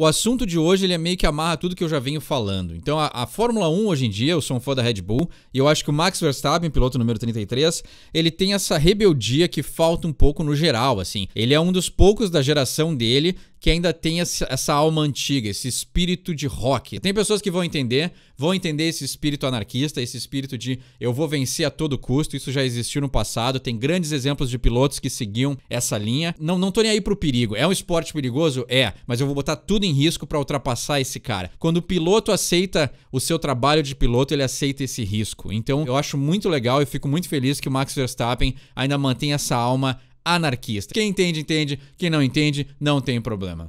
O assunto de hoje ele é meio que amarra tudo que eu já venho falando. Então, a, a, Fórmula 1 hoje em dia, eu sou um fã da Red Bull, e eu acho que o Max Verstappen, piloto número 33, ele tem essa rebeldia que falta um pouco no geral, assim. Ele é um dos poucos da geração dele que ainda tem essa alma antiga, esse espírito de rock. Tem pessoas que vão entender, vão entender esse espírito anarquista, esse espírito de eu vou vencer a todo custo, isso já existiu no passado, tem grandes exemplos de pilotos que seguiam essa linha. Não, não tô nem aí pro perigo. É um esporte perigoso? É, mas eu vou botar tudo em risco para ultrapassar esse cara. Quando o piloto aceita o seu trabalho de piloto, ele aceita esse risco. Então, eu acho muito legal e fico muito feliz que o Max Verstappen ainda mantém essa alma anarquista. Quem entende, entende. Quem não entende, não tem problema.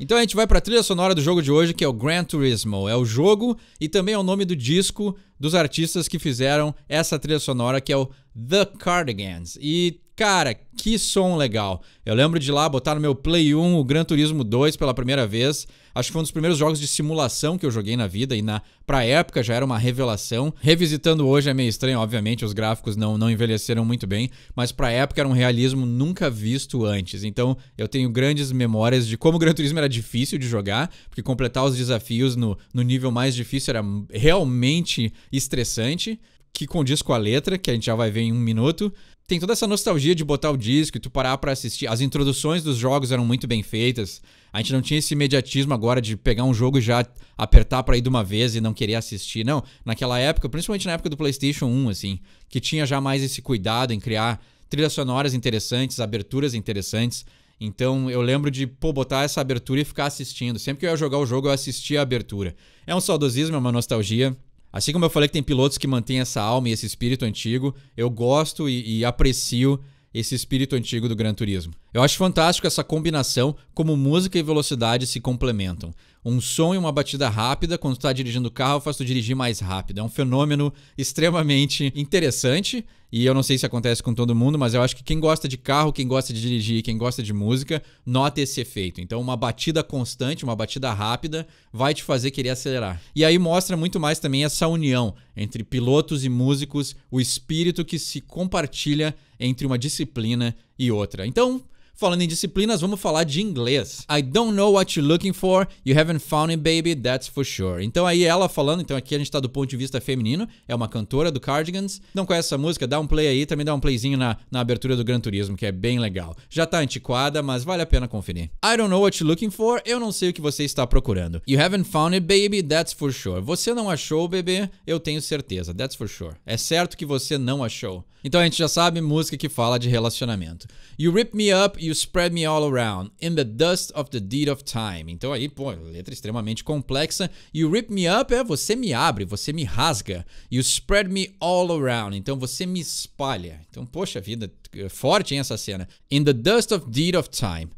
Então a gente vai para a trilha sonora do jogo de hoje, que é o Gran Turismo. É o jogo e também é o nome do disco dos artistas que fizeram essa trilha sonora, que é o The Cardigans. E Cara, que som legal. Eu lembro de lá botar no meu Play 1 o Gran Turismo 2 pela primeira vez. Acho que foi um dos primeiros jogos de simulação que eu joguei na vida e na pra época já era uma revelação. Revisitando hoje é meio estranho, obviamente, os gráficos não, não envelheceram muito bem, mas pra época era um realismo nunca visto antes. Então, eu tenho grandes memórias de como o Gran Turismo era difícil de jogar, porque completar os desafios no, no nível mais difícil era realmente estressante que condiz com a letra, que a gente já vai ver em um minuto tem toda essa nostalgia de botar o disco e tu parar pra assistir. As introduções dos jogos eram muito bem feitas. A gente não tinha esse imediatismo agora de pegar um jogo e já apertar pra ir de uma vez e não querer assistir. Não, naquela época, principalmente na época do PlayStation 1, assim, que tinha já mais esse cuidado em criar trilhas sonoras interessantes, aberturas interessantes. Então eu lembro de pô, botar essa abertura e ficar assistindo. Sempre que eu ia jogar o jogo, eu assistia a abertura. É um saudosismo, é uma nostalgia. Assim como eu falei que tem pilotos que mantêm essa alma e esse espírito antigo, eu gosto e, e aprecio esse espírito antigo do Gran Turismo. Eu acho fantástico essa combinação, como música e velocidade se complementam. Um som e uma batida rápida, quando tu tá dirigindo o carro, faz tu dirigir mais rápido. É um fenômeno extremamente interessante. E eu não sei se acontece com todo mundo, mas eu acho que quem gosta de carro, quem gosta de dirigir, quem gosta de música, nota esse efeito. Então, uma batida constante, uma batida rápida, vai te fazer querer acelerar. E aí mostra muito mais também essa união entre pilotos e músicos, o espírito que se compartilha entre uma disciplina e outra. Então, Falando em disciplinas, vamos falar de inglês. I don't know what you're looking for, you haven't found it, baby, that's for sure. Então aí ela falando, então aqui a gente tá do ponto de vista feminino, é uma cantora do Cardigans. Não conhece essa música? Dá um play aí, também dá um playzinho na, na abertura do Gran Turismo, que é bem legal. Já tá antiquada, mas vale a pena conferir. I don't know what you're looking for, eu não sei o que você está procurando. You haven't found it, baby, that's for sure. Você não achou, bebê, eu tenho certeza, that's for sure. É certo que você não achou. Então a gente já sabe música que fala de relacionamento. You rip me up, you You spread me all around in the dust of the deed of time. Então aí, pô, letra extremamente complexa. You rip me up é você me abre, você me rasga. You spread me all around. Então você me espalha. Então, poxa vida, é forte hein, essa cena. In the dust of deed of time.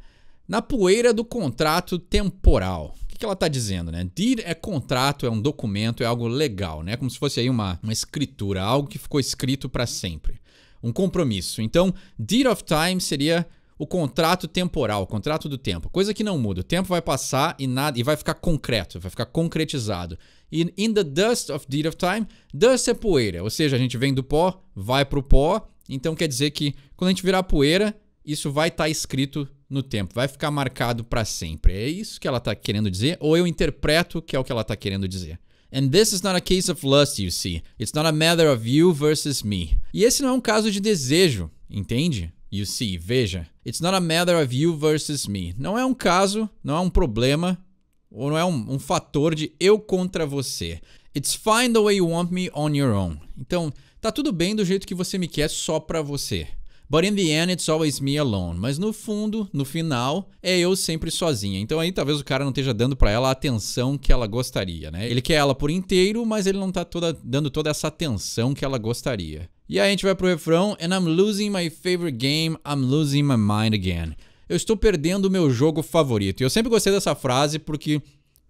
Na poeira do contrato temporal O que ela está dizendo, né? Deed é contrato, é um documento, é algo legal, né? Como se fosse aí uma, uma escritura, algo que ficou escrito para sempre. Um compromisso. Então, deed of time seria o contrato temporal, o contrato do tempo. Coisa que não muda. O tempo vai passar e nada e vai ficar concreto, vai ficar concretizado. E in the dust of deed of time, dust é poeira, ou seja, a gente vem do pó, vai pro pó. Então quer dizer que quando a gente virar poeira, isso vai estar tá escrito no tempo, vai ficar marcado para sempre. É isso que ela está querendo dizer ou eu interpreto que é o que ela está querendo dizer. And this is not a case of lust, you see. It's not a matter of you versus me. E esse não é um caso de desejo, entende? You see, veja. It's not a matter of you versus me. Não é um caso, não é um problema, ou não é um, um fator de eu contra você. It's fine the way you want me on your own. Então, tá tudo bem do jeito que você me quer só pra você. But in the end, it's always me alone. Mas no fundo, no final, é eu sempre sozinha. Então aí talvez o cara não esteja dando para ela a atenção que ela gostaria, né? Ele quer ela por inteiro, mas ele não tá toda, dando toda essa atenção que ela gostaria. E aí a gente vai pro refrão. And I'm losing my favorite game, I'm losing my mind again. Eu estou perdendo o meu jogo favorito. E eu sempre gostei dessa frase porque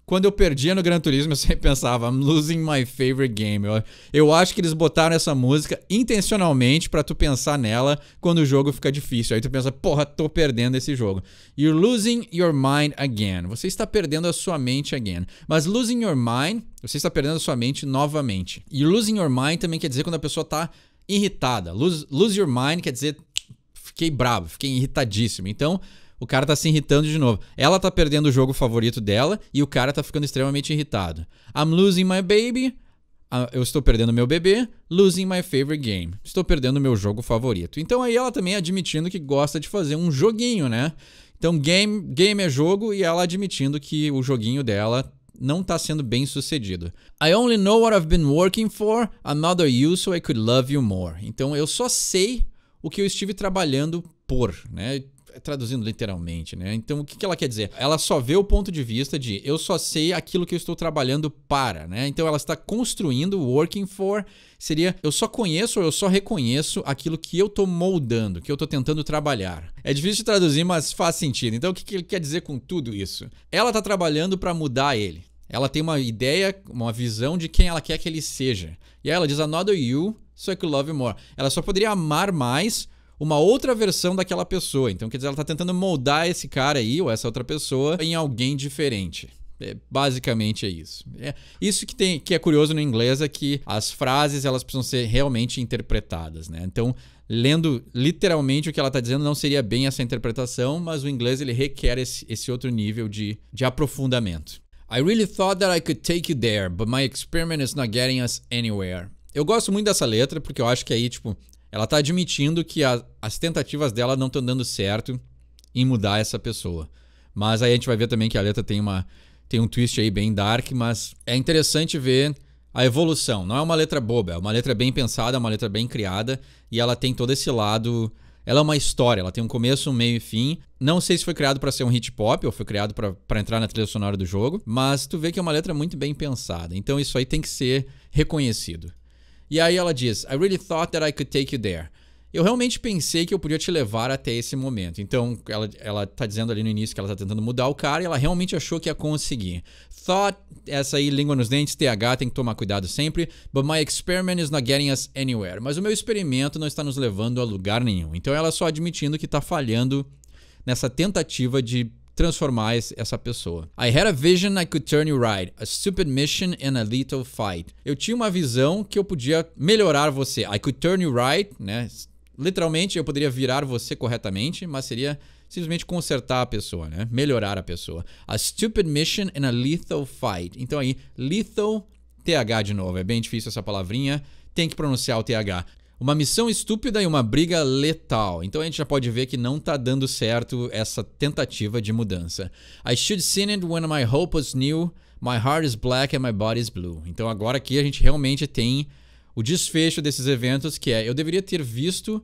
quando eu perdia no Gran Turismo, eu sempre pensava, I'm losing my favorite game. Eu, eu acho que eles botaram essa música intencionalmente para tu pensar nela quando o jogo fica difícil. Aí tu pensa, porra, tô perdendo esse jogo. You're losing your mind again. Você está perdendo a sua mente again. Mas losing your mind, você está perdendo a sua mente novamente. E losing your mind também quer dizer quando a pessoa tá irritada. Lose, lose your mind quer dizer fiquei bravo, fiquei irritadíssimo. Então, o cara tá se irritando de novo. Ela tá perdendo o jogo favorito dela e o cara tá ficando extremamente irritado. I'm losing my baby. Ah, eu estou perdendo meu bebê. Losing my favorite game. Estou perdendo meu jogo favorito. Então aí ela também admitindo que gosta de fazer um joguinho, né? Então game, game é jogo e ela admitindo que o joguinho dela não está sendo bem sucedido. I only know what I've been working for, another you so I could love you more. Então eu só sei o que eu estive trabalhando por, né? traduzindo literalmente, né? Então, o que, que ela quer dizer? Ela só vê o ponto de vista de eu só sei aquilo que eu estou trabalhando para, né? Então, ela está construindo working for seria eu só conheço ou eu só reconheço aquilo que eu estou moldando, que eu estou tentando trabalhar. É difícil de traduzir, mas faz sentido. Então, o que, que ele quer dizer com tudo isso? Ela está trabalhando para mudar ele. Ela tem uma ideia, uma visão de quem ela quer que ele seja. E aí ela diz: Another you, so I could love you more. Ela só poderia amar mais uma outra versão daquela pessoa. Então, quer dizer, ela está tentando moldar esse cara aí, ou essa outra pessoa, em alguém diferente. É, basicamente é isso. É, isso que, tem, que é curioso no inglês é que as frases elas precisam ser realmente interpretadas, né? Então, lendo literalmente o que ela está dizendo, não seria bem essa interpretação, mas o inglês ele requer esse, esse outro nível de, de aprofundamento. I really thought that I could take you there, but my experiment is not getting us anywhere. Eu gosto muito dessa letra porque eu acho que aí, tipo, ela está admitindo que a, as tentativas dela não estão dando certo em mudar essa pessoa. Mas aí a gente vai ver também que a letra tem, uma, tem um twist aí bem dark, mas é interessante ver a evolução. Não é uma letra boba, é uma letra bem pensada, é uma letra bem criada e ela tem todo esse lado. Ela é uma história, ela tem um começo, um meio e fim. Não sei se foi criado para ser um hit pop ou foi criado para entrar na trilha sonora do jogo, mas tu vê que é uma letra muito bem pensada. Então isso aí tem que ser reconhecido. E aí ela diz: I really thought that I could take you there. Eu realmente pensei que eu podia te levar até esse momento. Então, ela, ela tá dizendo ali no início que ela tá tentando mudar o cara e ela realmente achou que ia conseguir. Thought, essa aí, língua nos dentes, TH, tem que tomar cuidado sempre. But my experiment is not getting us anywhere. Mas o meu experimento não está nos levando a lugar nenhum. Então, ela só admitindo que tá falhando nessa tentativa de transformar essa pessoa. I had a vision I could turn you right, a stupid mission and a little fight. Eu tinha uma visão que eu podia melhorar você. I could turn you right, né? Literalmente, eu poderia virar você corretamente, mas seria simplesmente consertar a pessoa, né? Melhorar a pessoa. A stupid mission and a lethal fight. Então aí, lethal TH de novo, é bem difícil essa palavrinha, tem que pronunciar o TH. Uma missão estúpida e uma briga letal. Então a gente já pode ver que não tá dando certo essa tentativa de mudança. I should seen it when my hope was new, my heart is black and my body is blue. Então agora aqui a gente realmente tem o desfecho desses eventos que é eu deveria ter visto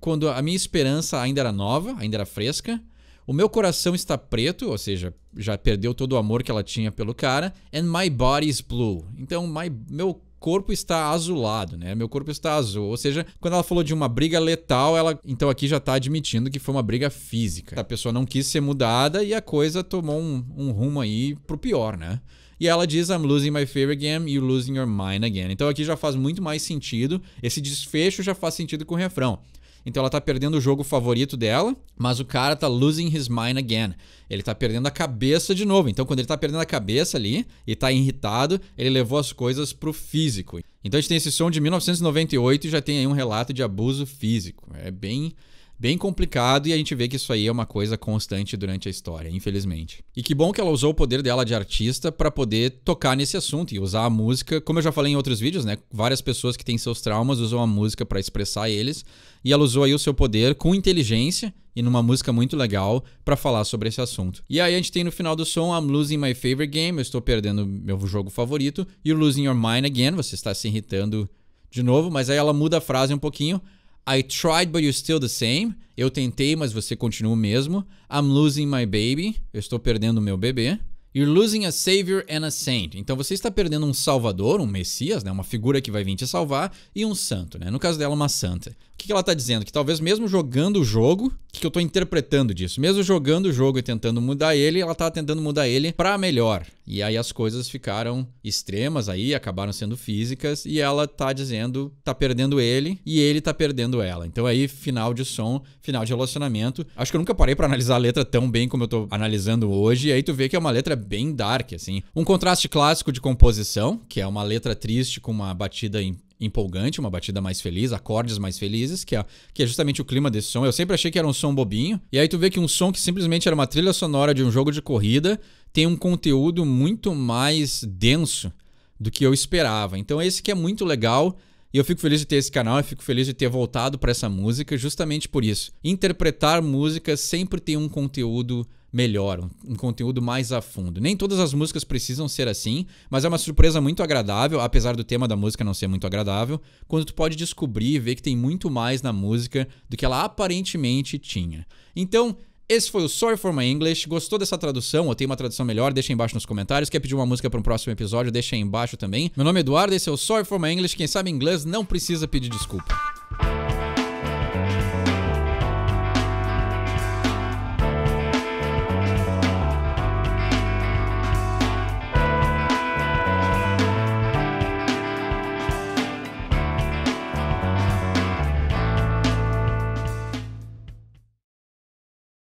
quando a minha esperança ainda era nova, ainda era fresca. O meu coração está preto, ou seja, já perdeu todo o amor que ela tinha pelo cara. And my body is blue. Então, my, meu corpo está azulado, né? Meu corpo está azul. Ou seja, quando ela falou de uma briga letal, ela então aqui já está admitindo que foi uma briga física. A pessoa não quis ser mudada e a coisa tomou um, um rumo aí pro pior, né? E ela diz: I'm losing my favorite game, you losing your mind again. Então aqui já faz muito mais sentido. Esse desfecho já faz sentido com o refrão. Então ela tá perdendo o jogo favorito dela, mas o cara tá losing his mind again. Ele tá perdendo a cabeça de novo. Então quando ele tá perdendo a cabeça ali e tá irritado, ele levou as coisas pro físico. Então a gente tem esse som de 1998 e já tem aí um relato de abuso físico. É bem bem complicado e a gente vê que isso aí é uma coisa constante durante a história, infelizmente. E que bom que ela usou o poder dela de artista para poder tocar nesse assunto e usar a música, como eu já falei em outros vídeos, né? Várias pessoas que têm seus traumas usam a música para expressar eles, e ela usou aí o seu poder com inteligência e numa música muito legal para falar sobre esse assunto. E aí a gente tem no final do som I'm losing my favorite game, eu estou perdendo meu jogo favorito, e Losing your mind again, você está se irritando de novo, mas aí ela muda a frase um pouquinho. I tried, but you're still the same. Eu tentei, mas você continua o mesmo. I'm losing my baby. Eu estou perdendo o meu bebê. You're losing a savior and a saint. Então você está perdendo um salvador, um messias, né? uma figura que vai vir te salvar, e um santo. Né? No caso dela, uma santa que, que ela está dizendo? Que talvez mesmo jogando o jogo, o que, que, eu estou interpretando disso? Mesmo jogando o jogo e tentando mudar ele, ela estava tá tentando mudar ele para melhor. E aí as coisas ficaram extremas aí, acabaram sendo físicas, e ela está dizendo, está perdendo ele e ele está perdendo ela. Então aí, final de som, final de relacionamento. Acho que eu nunca parei para analisar a letra tão bem como eu estou analisando hoje, e aí tu vê que é uma letra bem dark, assim. Um contraste clássico de composição, que é uma letra triste com uma batida em empolgante, uma batida mais feliz, acordes mais felizes, que é, que é justamente o clima desse som. Eu sempre achei que era um som bobinho. E aí tu vê que um som que simplesmente era uma trilha sonora de um jogo de corrida tem um conteúdo muito mais denso do que eu esperava. Então é esse que é muito legal. E eu fico feliz de ter esse canal, eu fico feliz de ter voltado para essa música justamente por isso. Interpretar música sempre tem um conteúdo melhor, um, um, conteúdo mais a fundo. Nem todas as músicas precisam ser assim, mas é uma surpresa muito agradável, apesar do tema da música não ser muito agradável, quando tu pode descobrir e ver que tem muito mais na música do que ela aparentemente tinha. Então, esse foi o Sorry for My English. Gostou dessa tradução ou tem uma tradução melhor? Deixa aí embaixo nos comentários. Quer pedir uma música para um próximo episódio? Deixa aí embaixo também. Meu nome é Eduardo, esse é o Sorry for My English. Quem sabe inglês não precisa pedir desculpa.